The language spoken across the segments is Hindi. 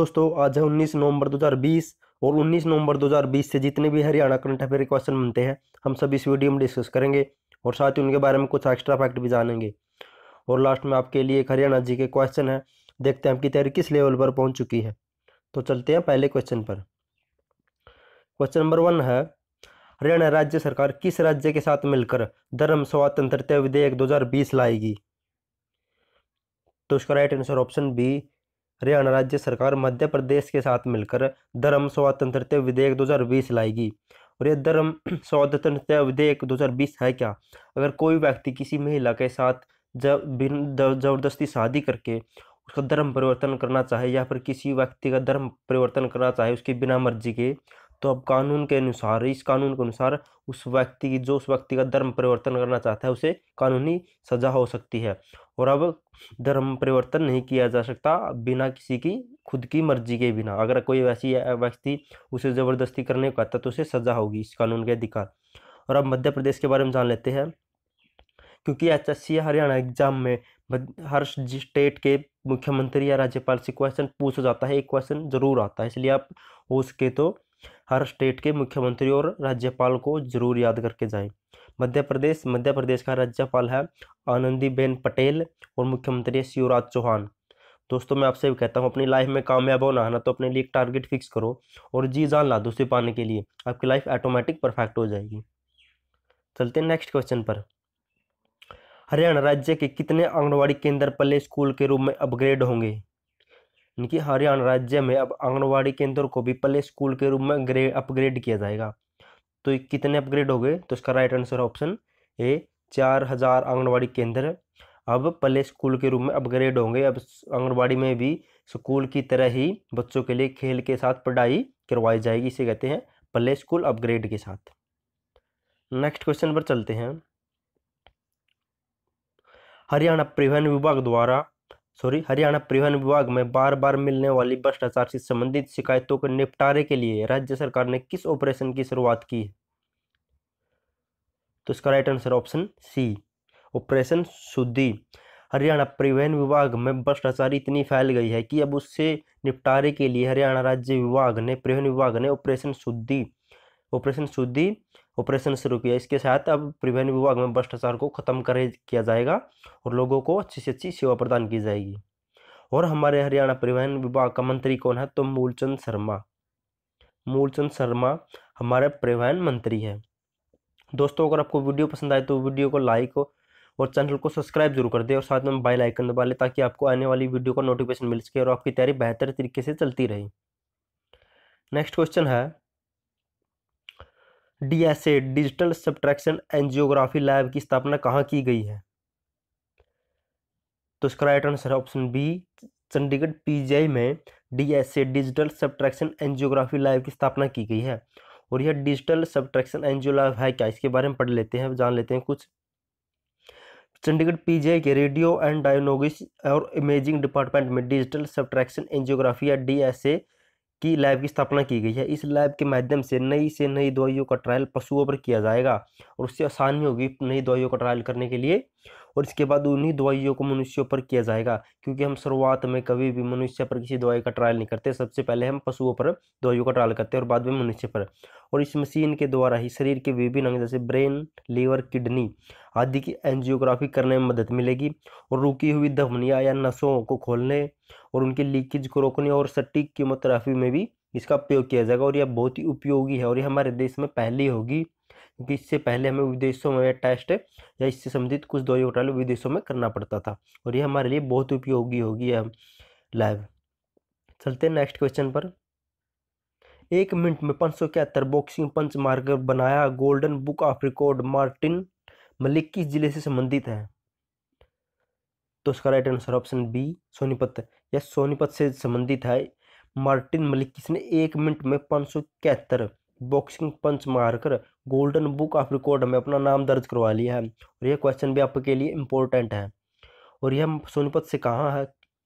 दोस्तों आज है 19 नवंबर 2020 और 19 नवंबर 2020 से जितने भी हरियाणा करंट अफेयर क्वेश्चन बनते हैं हम सब इस वीडियो में डिस्कस करेंगे और साथ ही उनके बारे में कुछ एक्स्ट्रा फैक्ट भी जानेंगे और लास्ट में आपके लिए एक हरियाणा जी के क्वेश्चन है देखते हैं आपकी तैयारी किस लेवल पर पहुँच चुकी है तो चलते हैं पहले क्वेश्चन पर क्वेश्चन नंबर वन है हरियाणा राज्य सरकार किस राज्य के साथ मिलकर धर्म स्वतंत्रता विधेयक दो लाएगी तो उसका right answer option B Haryana राज्य सरकार मध्य प्रदेश के साथ मिलकर धर्म स्वतंत्रता विधेयक 2020 लाएगी और यह धर्म स्वतंत्रता विधेयक 2020 है क्या अगर कोई व्यक्ति किसी महिला के साथ जब जबरदस्ती शादी करके उसका धर्म परिवर्तन करना चाहे या फिर किसी व्यक्ति का धर्म परिवर्तन करना चाहे उसकी बिना मर्जी के तो अब कानून के अनुसार इस कानून के अनुसार उस व्यक्ति की जो उस व्यक्ति का धर्म परिवर्तन करना चाहता है उसे कानूनी सजा हो सकती है और अब धर्म परिवर्तन नहीं किया जा सकता बिना किसी की खुद की मर्जी के बिना अगर कोई वैसी व्यक्ति उसे ज़बरदस्ती करने को कहता तो उसे सज़ा होगी इस कानून के अधिकार और अब मध्य प्रदेश के बारे में जान लेते हैं क्योंकि H S C Haryana exam में हर स्टेट के मुख्यमंत्री या राज्यपाल से क्वेश्चन पूछा जाता है एक क्वेश्चन जरूर आता है इसलिए आप हो सके तो हर स्टेट के मुख्यमंत्री और राज्यपाल को जरूर याद करके जाएं मध्य प्रदेश मध्य प्रदेश का राज्यपाल है आनंदीबेन पटेल और मुख्यमंत्री है शिवराज चौहान दोस्तों मैं आपसे भी कहता हूँ अपनी लाइफ में कामयाब होना है ना तो अपने लिए एक टारगेट फिक्स करो और जी जान ला दूसरे पाने के लिए आपकी लाइफ ऑटोमेटिक परफेक्ट हो जाएगी चलते नेक्स्ट क्वेश्चन पर हरियाणा राज्य के कितने आंगनबाड़ी केंद्र पल्ले स्कूल के रूप में अपग्रेड होंगे यानी हरियाणा राज्य में अब आंगनबाड़ी केंद्र को भी प्ले स्कूल के रूप में ग्रेड अपग्रेड किया जाएगा तो कितने अपग्रेड हो गए तो इसका राइट आंसर ऑप्शन ए चार हज़ार आंगनबाड़ी केंद्र अब प्ले स्कूल के रूप में अपग्रेड होंगे अब आंगनबाड़ी में भी स्कूल की तरह ही बच्चों के लिए खेल के साथ पढ़ाई करवाई जाएगी इसे कहते हैं प्ले स्कूल अपग्रेड के साथ नेक्स्ट क्वेश्चन पर चलते हैं हरियाणा परिवहन विभाग द्वारा सॉरी हरियाणा परिवहन विभाग में बार बार मिलने वाली भ्रष्टाचार से संबंधित शिकायतों के निपटारे के लिए राज्य सरकार ने किस ऑपरेशन की शुरुआत की तो इसका right answer option C operation Shuddhi Haryana परिवहन विभाग में भ्रष्टाचार इतनी फैल गई है कि अब उससे निपटारे के लिए हरियाणा राज्य विभाग ने परिवहन विभाग ने ऑपरेशन शुद्धि ऑपरेशन शुद्धि ऑपरेशन शुरू किया इसके साथ अब परिवहन विभाग में भ्रष्टाचार को ख़त्म कर किया जाएगा और लोगों को अच्छी से अच्छी सेवा प्रदान की जाएगी और हमारे हरियाणा परिवहन विभाग का मंत्री कौन है तो मूलचंद शर्मा मूलचंद शर्मा हमारे परिवहन मंत्री हैं दोस्तों अगर आपको वीडियो पसंद आए तो वीडियो को लाइक और चैनल को सब्सक्राइब जरूर कर दे और साथ में बेल आइकन दबा लें ताकि आपको आने वाली वीडियो का नोटिफिकेशन मिल सके और आपकी तैयारी बेहतर तरीके से चलती रहे नेक्स्ट क्वेश्चन है DSA digital subtraction angiography lab की स्थापना कहाँ की गई है तो इसका राइट आंसर है ऑप्शन बी चंडीगढ़ पीजीआई में DSA digital subtraction angiography lab की स्थापना की गई है और यह डिजिटल सब्ट्रैक्शन एनजीओ लैब है क्या इसके बारे में पढ़ लेते हैं जान लेते हैं कुछ चंडीगढ़ पीजीआई के रेडियो एंड डायनोगिस और इमेजिंग डिपार्टमेंट में डिजिटल सब्ट्रैक्शन एनजियोग्राफी या डीएसए की लैब की स्थापना की गई है इस लैब के माध्यम से नई से नई दवाइयों का ट्रायल पशुओं पर किया जाएगा और उससे आसानी होगी नई दवाइयों का ट्रायल करने के लिए और इसके बाद उन्हीं दवाइयों को मनुष्यों पर किया जाएगा क्योंकि हम शुरुआत में कभी भी मनुष्य पर किसी दवाई का ट्रायल नहीं करते सबसे पहले हम पशुओं पर दवाइयों का ट्रायल करते हैं और बाद में मनुष्य पर और इस मशीन के द्वारा ही शरीर के विभिन्न अंग जैसे ब्रेन लीवर किडनी आदि की एंजियोग्राफी करने में मदद मिलेगी और रुकी हुई धमनिया या नसों को खोलने और उनके लीकेज को रोकने और सटीक कीमोथेरापी में भी इसका उपयोग किया जाएगा और यह बहुत ही उपयोगी है और ये हमारे देश में पहली होगी क्योंकि इससे पहले हमें विदेशों में टेस्ट या इससे संबंधित कुछ दवाई घोटाले विदेशों में करना पड़ता था और ये हमारे लिए बहुत उपयोगी होगी यह लैब चलते हैं नेक्स्ट क्वेश्चन पर एक मिनट में पाँच सौ इकहत्तर बॉक्सिंग पंच मार्कर बनाया golden book of record Martin Malik किस जिले से संबंधित है तो उसका right answer option B Sonipat यह सोनीपत से संबंधित है मार्टिन मलिक किसने एक मिनट में पाँच सौ इकहत्तर बॉक्सिंग पंच मारकर गोल्डन बुक ऑफ रिकॉर्ड में अपना नाम दर्ज करवा लिया है और यह क्वेश्चन भी आपके लिए इम्पोर्टेंट है और यह सोनीपत से कहाँ है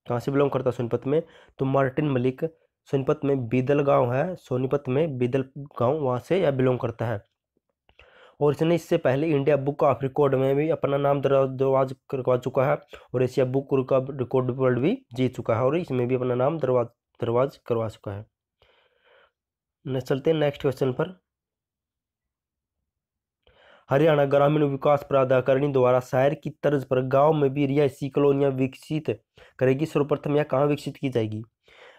कहाँ से बिलोंग करता है सोनीपत में तो मार्टिन मलिक सोनीपत में बीदल गांव है सोनीपत में बीदल गांव वहाँ से यह बिलोंग करता है और इसने इससे पहले इंडिया बुक ऑफ रिकॉर्ड में भी अपना नाम दरवाज करवा चुका है और एशिया बुक रिकॉर्ड वर्ल्ड भी जीत चुका है और इसमें भी अपना नाम दरवाज दरवाज करवा चुका है चलते हैं नेक्स्ट क्वेश्चन पर हरियाणा ग्रामीण विकास प्राधिकरणी द्वारा शहर की तर्ज पर गांव में भी रियासी कॉलोनियां विकसित करेगी सर्वप्रथम यह कहाँ विकसित की जाएगी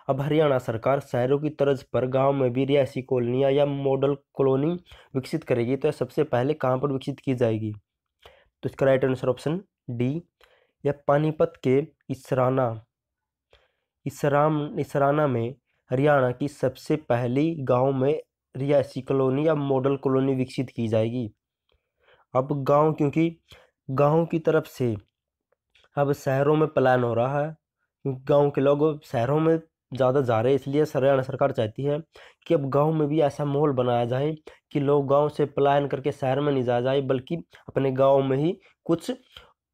अब हरियाणा सरकार शहरों की तर्ज पर गांव में भी रियासी कॉलोनियाँ या मॉडल कॉलोनी विकसित करेगी तो सबसे पहले कहाँ पर विकसित की जाएगी तो इसका राइट आंसर ऑप्शन डी या पानीपत के इसराना इसराम इसराना में हरियाणा की सबसे पहली गांव में रियासी कॉलोनी या मॉडल कॉलोनी विकसित की जाएगी अब गांव क्योंकि गांव की तरफ से अब शहरों में प्लान हो रहा है गांव के लोग शहरों में ज़्यादा जा रहे हैं इसलिए हरियाणा सरकार चाहती है कि अब गांव में भी ऐसा माहौल बनाया जाए कि लोग गांव से पलायन करके शहर में नहीं जाया जाए बल्कि अपने गांव में ही कुछ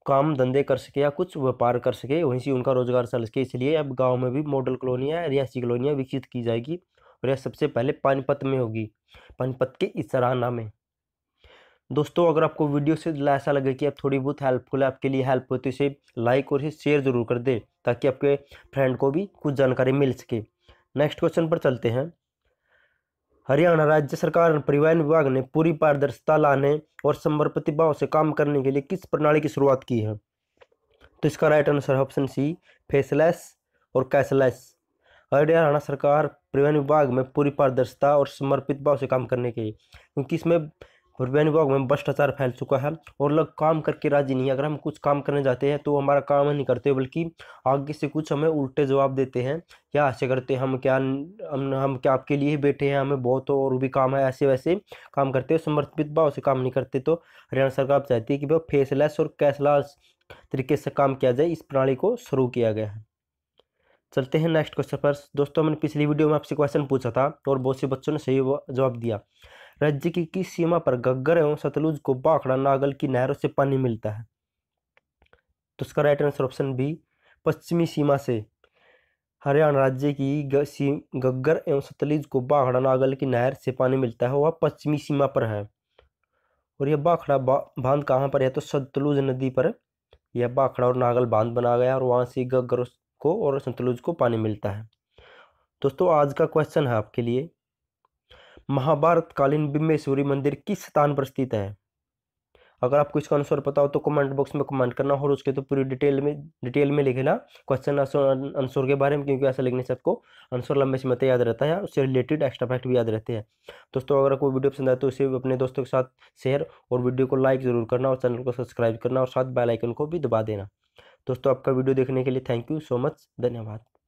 काम धंधे कर सके या कुछ व्यापार कर सके वहीं से उनका रोजगार चल सके इसलिए अब गांव में भी मॉडल कॉलोनियाँ रिहायशी कॉलोनियाँ विकसित की जाएगी और यह सबसे पहले पानीपत में होगी पानीपत के इसराना में दोस्तों अगर आपको वीडियो से ऐसा लगे कि आप थोड़ी बहुत हेल्पफुल है आपके लिए हेल्प हो तो इसे लाइक और इसे शेयर ज़रूर कर दें ताकि आपके फ्रेंड को भी कुछ जानकारी मिल सके नेक्स्ट क्वेश्चन पर चलते हैं हरियाणा राज्य सरकार और परिवहन विभाग ने पूरी पारदर्शिता लाने और समर्पति भाव से काम करने के लिए किस प्रणाली की शुरुआत की है तो इसका राइट आंसर है ऑप्शन सी फेसलेस और कैशलेस हरियाणा सरकार परिवहन विभाग में पूरी पारदर्शिता और समर्पित भाव से काम करने के लिए क्योंकि इसमें और वैन विभाग में भ्रष्टाचार फैल चुका है और लोग काम करके राजी नहीं अगर हम कुछ काम करने जाते हैं तो हमारा काम नहीं करते बल्कि आगे से कुछ हमें उल्टे जवाब देते हैं क्या ऐसे करते हैं हम क्या हम हम क्या आपके लिए ही बैठे हैं हमें बहुत और भी काम है ऐसे वैसे काम करते हैं समर्पित भाव से काम नहीं करते तो हरियाणा सरकार चाहती है कि भाई फेसलेस और कैशलेस तरीके से काम किया जाए इस प्रणाली को शुरू किया गया है चलते हैं नेक्स्ट क्वेश्चन पर दोस्तों मैंने पिछली वीडियो में आपसे क्वेश्चन पूछा था और बहुत से बच्चों ने सही जवाब दिया राज्य की किस सीमा पर गग्गर एवं सतलुज को बाखड़ा नागल की नहरों से पानी मिलता है तो उसका राइट आंसर ऑप्शन बी पश्चिमी सीमा से हरियाणा राज्य की गग्गर एवं सतलुज को बाखड़ा नागल की नहर से पानी मिलता है वह पश्चिमी सीमा पर है और यह बाखड़ा बा, बांध कहाँ पर है तो सतलुज नदी पर यह बाखड़ा और नागल बांध बना गया और वहाँ से गग्गर को और सतलुज को पानी मिलता है दोस्तों आज का क्वेश्चन है आपके लिए महाभारत कालीन बिम्बेश्वरी मंदिर किस स्थान पर स्थित है अगर आपको इसका आंसर पता हो तो कमेंट बॉक्स में कमेंट करना और उसके तो पूरी डिटेल में डिटेल में लिखना क्वेश्चन आंसर के बारे में क्योंकि ऐसा लिखने से आपको आंसर लंबे समय तक याद रहता है उससे रिलेटेड एक्स्ट्रा फैक्ट भी याद रहते हैं दोस्तों अगर आपको वीडियो पसंद आए तो इसे अपने दोस्तों के साथ शेयर और वीडियो को लाइक जरूर करना और चैनल को सब्सक्राइब करना और साथ बेलाइकन को भी दबा देना दोस्तों आपका वीडियो देखने के लिए थैंक यू सो मच धन्यवाद